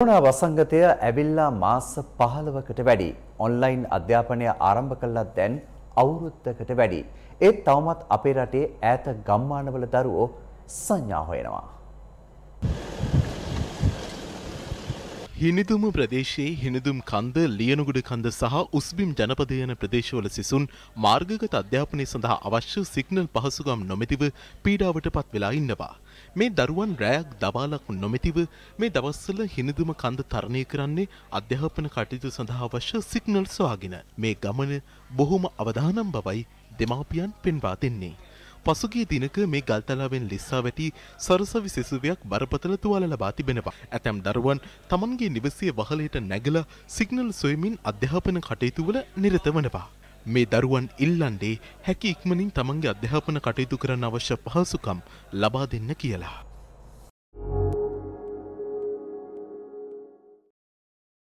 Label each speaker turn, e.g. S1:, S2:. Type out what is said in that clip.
S1: Corona වසංගතය ඇවිල්ලා මාස 15කට වැඩි. ඔන්ලයින් අධ්‍යාපනය ආරම්භ කළා දැන් අවුරුද්දකට වැඩි. ඒත් තවමත් අපේ රටේ ඈත ගම්මානවල දරුවෝ සංඥා හොයනවා.
S2: හිනිදුම ප්‍රදේශයේ හිනිදුම් කන්ද ලියනුගුඩ කන්ද සහ උස්බිම් ජනපද යන ප්‍රදේශවල සිසුන් මාර්ගගත අධ්‍යාපනය සඳහා අවශ්‍ය සිග්නල් පහසුකම් නොමැතිව පීඩාවට පත් වෙලා ඉන්නවා. මේ දරුවන් රෑයක් දවාලක් නොමැතිව මේ දවස්වල හිනිදුම කන්ද තරණය කරන්නේ අධ්‍යාපන කටයුතු සඳහා අවශ්‍ය සිග්නල් සොයාගෙන මේ ගමන බොහොම අවදානම් බවයි දෙමාපියන් පෙන්වා දෙන්නේ. පසුගිය දිනක මේ ගල්තලාවෙන් ලිස්සා වැටි සරසවි සිසුවයක් බරපතල තුවාල ලබා තිබෙනවා. ඇතැම් දරුවන් තමන්ගේ නිවසේ වහලයට නැගලා සිග්නල් සොයමින් අධ්‍යාපන කටයුතුවල නිරත වනවා. මේ දරුවන් ඉල්ලන්ඩේ හැකි ඉක්මනින් තමන්ගේ අධ්‍යාපන කටයුතු කරන්න අවශ්‍ය පහසුකම් ලබා දෙන්න කියලා.